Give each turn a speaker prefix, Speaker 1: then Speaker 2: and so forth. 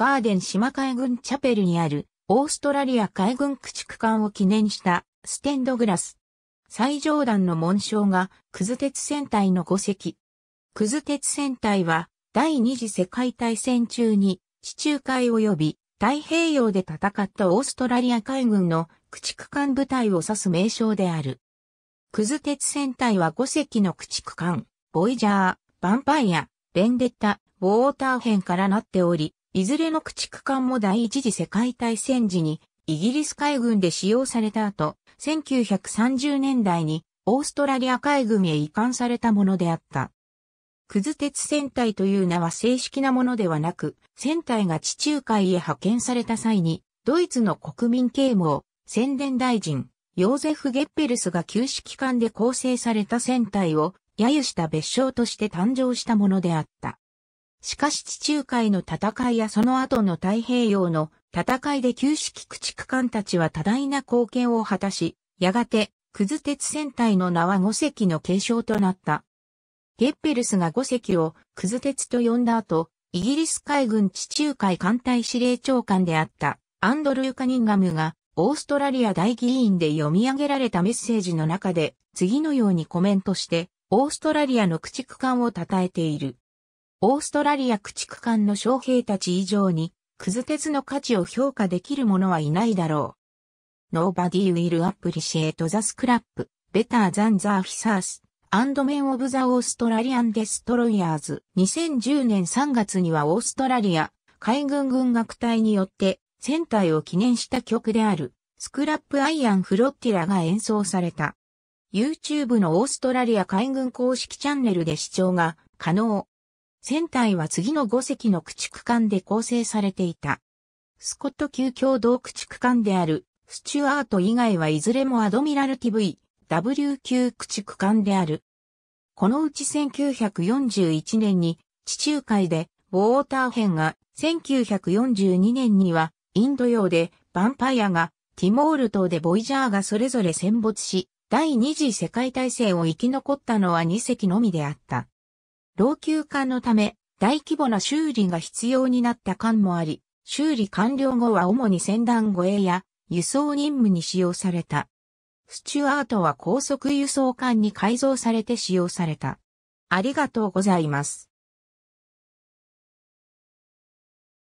Speaker 1: ガーデン島海軍チャペルにあるオーストラリア海軍駆逐艦を記念したステンドグラス。最上段の紋章がクズ鉄戦隊の5隻。クズ鉄戦隊は第二次世界大戦中に地中海及び太平洋で戦ったオーストラリア海軍の駆逐艦部隊を指す名称である。クズ鉄戦隊は5隻の駆逐艦、ボイジャー、ヴァンパイア、ベンデッタ、ウォーター編からなっており、いずれの駆逐艦も第一次世界大戦時にイギリス海軍で使用された後、1930年代にオーストラリア海軍へ移管されたものであった。クズ鉄戦隊という名は正式なものではなく、戦隊が地中海へ派遣された際に、ドイツの国民警務宣伝大臣、ヨーゼフ・ゲッペルスが旧式艦で構成された戦隊を、揶揄した別称として誕生したものであった。しかし地中海の戦いやその後の太平洋の戦いで旧式駆逐艦たちは多大な貢献を果たし、やがて、クズ鉄戦隊の名は五隻の継承となった。ゲッペルスが五隻をクズ鉄と呼んだ後、イギリス海軍地中海艦隊司令長官であったアンドルー・カニンガムがオーストラリア大議員で読み上げられたメッセージの中で次のようにコメントしてオーストラリアの駆逐艦を称えている。オーストラリア駆逐艦の将兵たち以上に、クズ鉄の価値を評価できる者はいないだろう。Nobody will appreciate the scrap, better than the officers, and men of the Australian destroyers. 2010年3月にはオーストラリア海軍軍楽隊によって船体を記念した曲であるスクラップアイアンフロッティラが演奏された。YouTube のオーストラリア海軍公式チャンネルで視聴が可能。船体は次の5隻の駆逐艦で構成されていた。スコット級共同駆逐艦である、スチュアート以外はいずれもアドミラル t V、W 級駆逐艦である。このうち1941年に地中海でウォーター編が、1942年にはインド洋でヴァンパイアが、ティモール島でボイジャーがそれぞれ戦没し、第二次世界大戦を生き残ったのは2隻のみであった。老朽化のため、大規模な修理が必要になった間もあり、修理完了後は主に船団護衛や輸送任務に使用された。スチュアートは高速輸送艦に改造されて使用された。ありがとうございます。